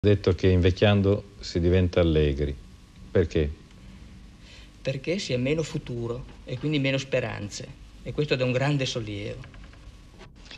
detto che invecchiando si diventa allegri. Perché? Perché si è meno futuro e quindi meno speranze. E questo dà un grande sollievo.